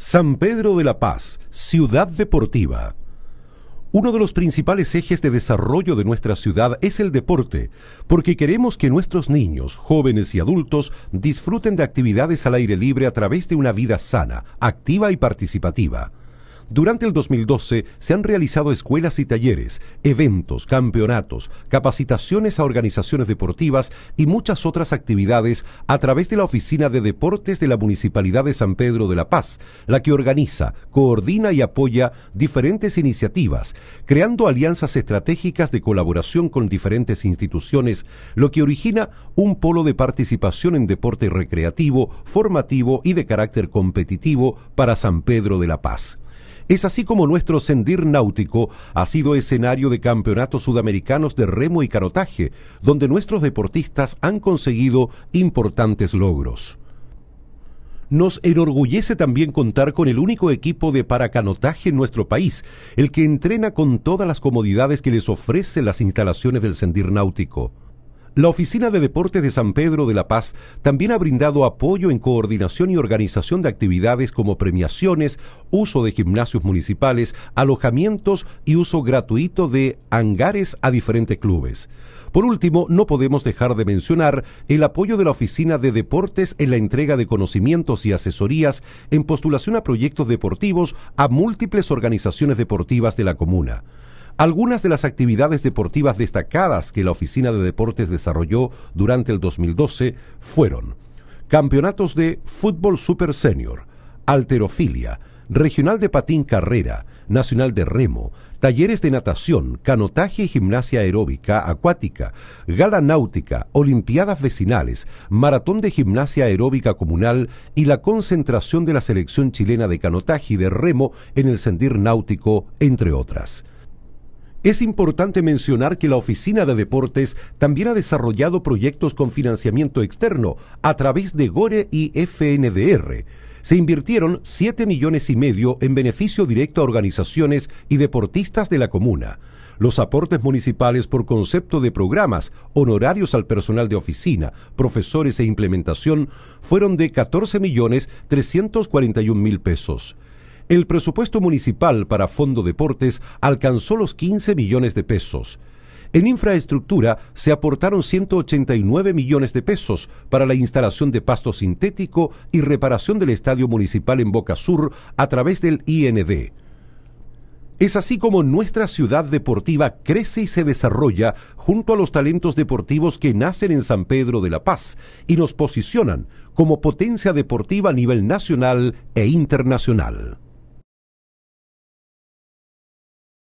San Pedro de la Paz, ciudad deportiva. Uno de los principales ejes de desarrollo de nuestra ciudad es el deporte, porque queremos que nuestros niños, jóvenes y adultos disfruten de actividades al aire libre a través de una vida sana, activa y participativa. Durante el 2012 se han realizado escuelas y talleres, eventos, campeonatos, capacitaciones a organizaciones deportivas y muchas otras actividades a través de la Oficina de Deportes de la Municipalidad de San Pedro de la Paz, la que organiza, coordina y apoya diferentes iniciativas, creando alianzas estratégicas de colaboración con diferentes instituciones, lo que origina un polo de participación en deporte recreativo, formativo y de carácter competitivo para San Pedro de la Paz. Es así como nuestro sendir náutico ha sido escenario de campeonatos sudamericanos de remo y canotaje, donde nuestros deportistas han conseguido importantes logros. Nos enorgullece también contar con el único equipo de paracanotaje en nuestro país, el que entrena con todas las comodidades que les ofrece las instalaciones del sendir náutico. La Oficina de Deportes de San Pedro de La Paz también ha brindado apoyo en coordinación y organización de actividades como premiaciones, uso de gimnasios municipales, alojamientos y uso gratuito de hangares a diferentes clubes. Por último, no podemos dejar de mencionar el apoyo de la Oficina de Deportes en la entrega de conocimientos y asesorías en postulación a proyectos deportivos a múltiples organizaciones deportivas de la comuna. Algunas de las actividades deportivas destacadas que la Oficina de Deportes desarrolló durante el 2012 fueron campeonatos de fútbol super senior, alterofilia, regional de patín carrera, nacional de remo, talleres de natación, canotaje y gimnasia aeróbica acuática, gala náutica, olimpiadas vecinales, maratón de gimnasia aeróbica comunal y la concentración de la selección chilena de canotaje y de remo en el sendir náutico, entre otras. Es importante mencionar que la Oficina de Deportes también ha desarrollado proyectos con financiamiento externo a través de GORE y FNDR. Se invirtieron 7 millones y medio en beneficio directo a organizaciones y deportistas de la comuna. Los aportes municipales por concepto de programas, honorarios al personal de oficina, profesores e implementación fueron de 14 millones 341 mil pesos. El presupuesto municipal para Fondo Deportes alcanzó los 15 millones de pesos. En infraestructura se aportaron 189 millones de pesos para la instalación de pasto sintético y reparación del estadio municipal en Boca Sur a través del IND. Es así como nuestra ciudad deportiva crece y se desarrolla junto a los talentos deportivos que nacen en San Pedro de la Paz y nos posicionan como potencia deportiva a nivel nacional e internacional.